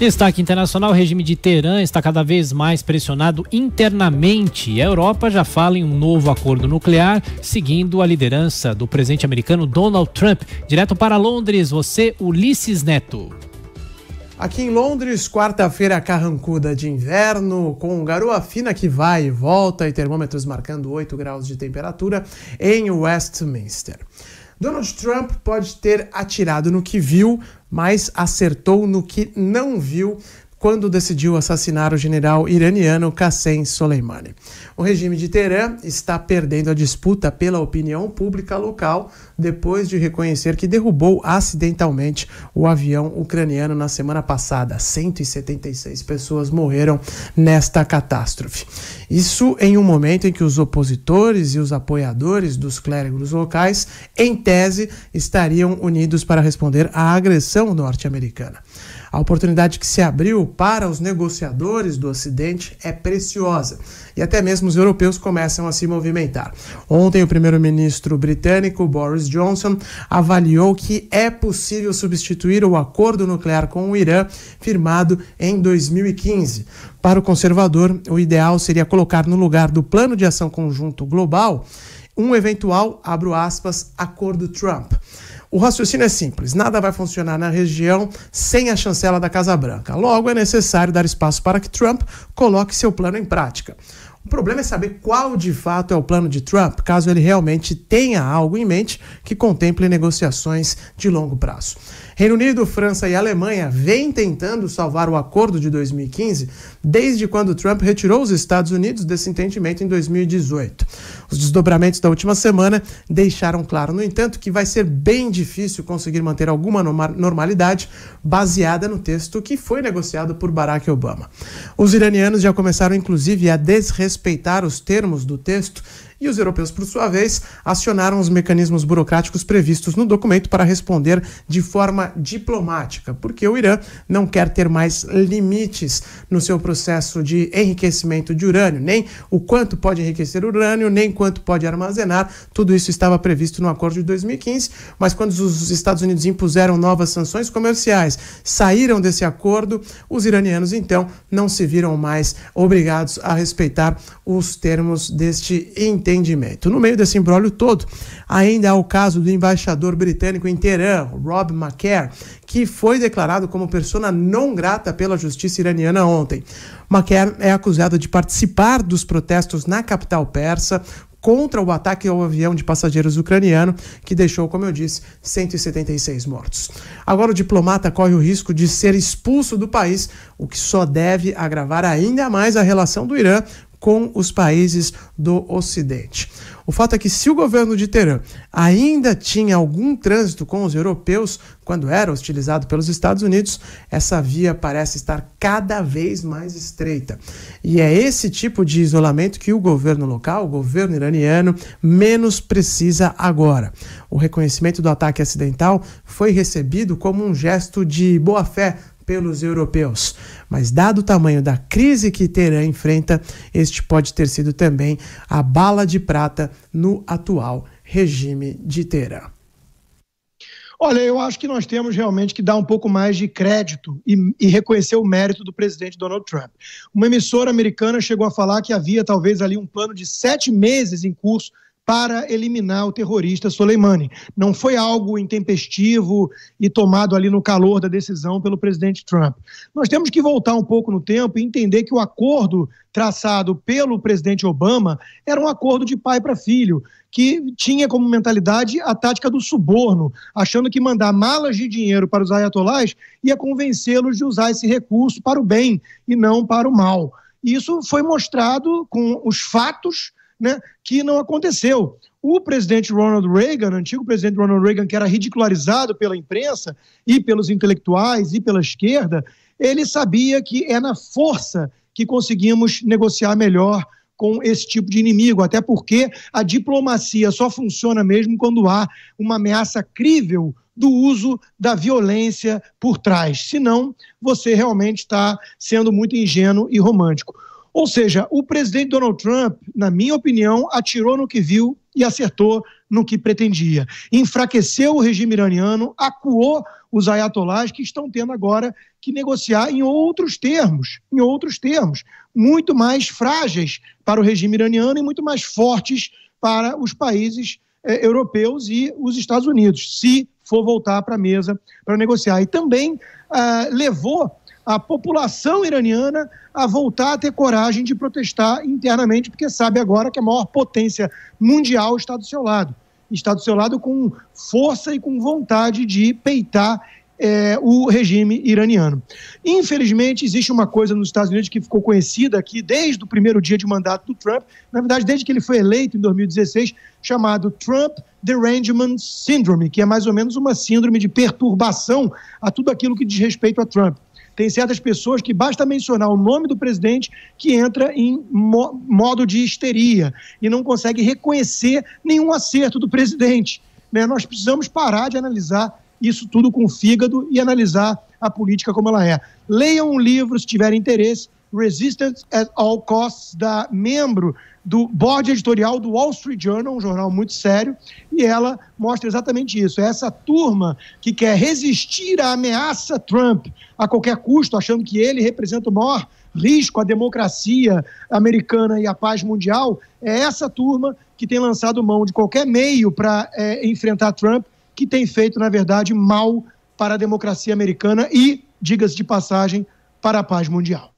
Destaque internacional: o regime de Teherã está cada vez mais pressionado internamente. A Europa já fala em um novo acordo nuclear, seguindo a liderança do presidente americano Donald Trump. Direto para Londres, você, Ulisses Neto. Aqui em Londres, quarta-feira carrancuda de inverno, com garoa fina que vai e volta e termômetros marcando 8 graus de temperatura em Westminster. Donald Trump pode ter atirado no que viu, mas acertou no que não viu quando decidiu assassinar o general iraniano Qassem Soleimani. O regime de Teherã está perdendo a disputa pela opinião pública local depois de reconhecer que derrubou acidentalmente o avião ucraniano na semana passada. 176 pessoas morreram nesta catástrofe. Isso em um momento em que os opositores e os apoiadores dos clérigos locais, em tese, estariam unidos para responder à agressão norte-americana. A oportunidade que se abriu para os negociadores do Ocidente é preciosa e até mesmo os europeus começam a se movimentar. Ontem, o primeiro-ministro britânico Boris Johnson avaliou que é possível substituir o acordo nuclear com o Irã firmado em 2015. Para o conservador, o ideal seria colocar no lugar do Plano de Ação Conjunto Global um eventual, abro aspas, acordo Trump. O raciocínio é simples: nada vai funcionar na região sem a chancela da Casa Branca. Logo, é necessário dar espaço para que Trump coloque seu plano em prática. O problema é saber qual de fato é o plano de Trump, caso ele realmente tenha algo em mente que contemple negociações de longo prazo. Reino Unido, França e Alemanha vêm tentando salvar o acordo de 2015 desde quando Trump retirou os Estados Unidos desse entendimento em 2018. Os desdobramentos da última semana deixaram claro, no entanto, que vai ser bem difícil conseguir manter alguma normalidade baseada no texto que foi negociado por Barack Obama. Os iranianos já começaram, inclusive, a desrespeitar os termos do texto e os europeus, por sua vez, acionaram os mecanismos burocráticos previstos no documento para responder de forma diplomática, porque o Irã não quer ter mais limites no seu processo de enriquecimento de urânio, nem o quanto pode enriquecer urânio, nem quanto pode armazenar. Tudo isso estava previsto no acordo de 2015, mas quando os Estados Unidos impuseram novas sanções comerciais, saíram desse acordo, os iranianos então não se viram mais obrigados a respeitar os termos deste interesse entendimento. No meio desse imbróglio todo, ainda há o caso do embaixador britânico em Teherã, Rob McCare, que foi declarado como persona não grata pela justiça iraniana ontem. McCare é acusado de participar dos protestos na capital persa, contra o ataque ao avião de passageiros ucraniano, que deixou, como eu disse, 176 mortos. Agora, o diplomata corre o risco de ser expulso do país, o que só deve agravar ainda mais a relação do Irã com os países do Ocidente. O fato é que, se o governo de Teherã ainda tinha algum trânsito com os europeus quando era hostilizado pelos Estados Unidos, essa via parece estar cada vez mais estreita. E é esse tipo de isolamento que o governo local, o governo iraniano, menos precisa agora. O reconhecimento do ataque acidental foi recebido como um gesto de boa-fé pelos europeus. Mas, dado o tamanho da crise que Teherã enfrenta, este pode ter sido também a bala de prata no atual regime de Teherã. Olha, eu acho que nós temos realmente que dar um pouco mais de crédito e, e, reconhecer o mérito do presidente Donald Trump. Uma emissora americana chegou a falar que havia talvez ali um plano de sete meses em curso para eliminar o terrorista Soleimani. Não foi algo intempestivo e tomado ali no calor da decisão pelo presidente Trump. Nós temos que voltar um pouco no tempo e entender que o acordo traçado pelo presidente Obama era um acordo de pai para filho, que tinha como mentalidade a tática do suborno, achando que mandar malas de dinheiro para os ayatolás ia convencê-los de usar esse recurso para o bem e não para o mal. Isso foi mostrado com os fatos né, que não aconteceu. O presidente Ronald Reagan, antigo presidente Ronald Reagan, que era ridicularizado pela imprensa e pelos intelectuais e pela esquerda, ele sabia que é na força que conseguimos negociar melhor com esse tipo de inimigo, até porque a diplomacia só funciona mesmo quando há uma ameaça crível do uso da violência por trás. Senão, você realmente está sendo muito ingênuo e romântico. Ou seja, o presidente Donald Trump, na minha opinião, atirou no que viu e acertou no que pretendia. Enfraqueceu o regime iraniano, acuou os ayatolás que estão tendo agora que negociar em outros termos, em outros termos, muito mais frágeis para o regime iraniano e muito mais fortes para os países eh, europeus e os Estados Unidos, se for voltar para a mesa para negociar. E também ah, levou a população iraniana a voltar a ter coragem de protestar internamente, porque sabe agora que a maior potência mundial está do seu lado. Está do seu lado com força e com vontade de peitar é, o regime iraniano. Infelizmente, existe uma coisa nos Estados Unidos que ficou conhecida aqui desde o primeiro dia de mandato do Trump, na verdade, desde que ele foi eleito em 2016, chamado Trump Derangement Syndrome, que é mais ou menos uma síndrome de perturbação a tudo aquilo que diz respeito a Trump. Tem certas pessoas que basta mencionar o nome do presidente que entra em mo modo de histeria e não consegue reconhecer nenhum acerto do presidente. Né? Nós precisamos parar de analisar isso tudo com o fígado e analisar a política como ela é. Leiam um livro, se tiverem interesse, Resistance at All Costs, da membro do board editorial do Wall Street Journal, um jornal muito sério, e ela mostra exatamente isso. É essa turma que quer resistir à ameaça Trump a qualquer custo, achando que ele representa o maior risco à democracia americana e à paz mundial, é essa turma que tem lançado mão de qualquer meio para é, enfrentar Trump, que tem feito, na verdade, mal para a democracia americana e, diga-se de passagem, para a paz mundial.